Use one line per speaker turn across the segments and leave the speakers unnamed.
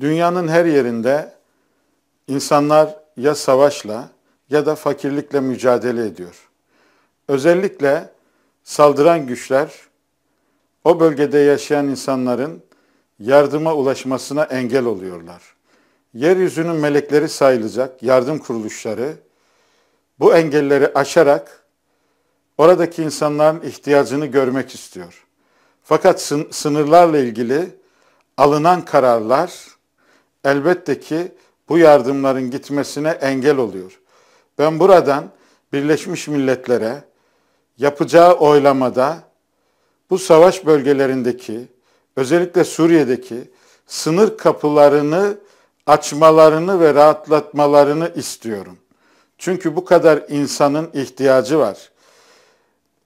dünyanın her yerinde insanlar ya savaşla ya da fakirlikle mücadele ediyor. Özellikle saldıran güçler o bölgede yaşayan insanların yardıma ulaşmasına engel oluyorlar. Yeryüzünün melekleri sayılacak yardım kuruluşları bu engelleri aşarak oradaki insanların ihtiyacını görmek istiyor. Fakat sınırlarla ilgili alınan kararlar elbette ki bu yardımların gitmesine engel oluyor. Ben buradan Birleşmiş Milletler'e yapacağı oylamada bu savaş bölgelerindeki özellikle Suriye'deki sınır kapılarını açmalarını ve rahatlatmalarını istiyorum. Çünkü bu kadar insanın ihtiyacı var.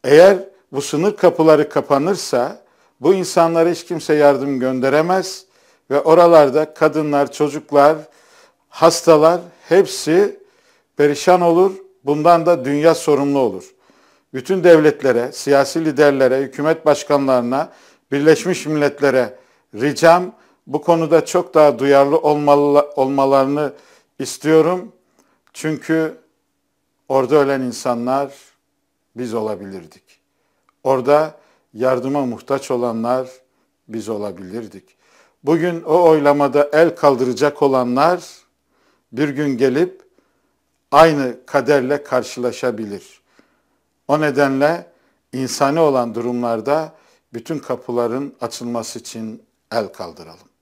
Eğer bu sınır kapıları kapanırsa bu insanlara hiç kimse yardım gönderemez ve oralarda kadınlar, çocuklar, hastalar hepsi perişan olur. Bundan da dünya sorumlu olur. Bütün devletlere, siyasi liderlere, hükümet başkanlarına, Birleşmiş Milletler'e ricam bu konuda çok daha duyarlı olmalarını istiyorum. Çünkü orada ölen insanlar biz olabilirdik. Orada yardıma muhtaç olanlar biz olabilirdik. Bugün o oylamada el kaldıracak olanlar bir gün gelip aynı kaderle karşılaşabilir. O nedenle insani olan durumlarda bütün kapıların açılması için el kaldıralım.